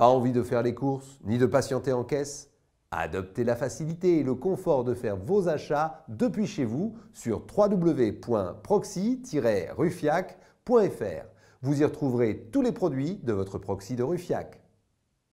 Pas envie de faire les courses, ni de patienter en caisse Adoptez la facilité et le confort de faire vos achats depuis chez vous sur www.proxy-rufiac.fr. Vous y retrouverez tous les produits de votre proxy de Rufiac.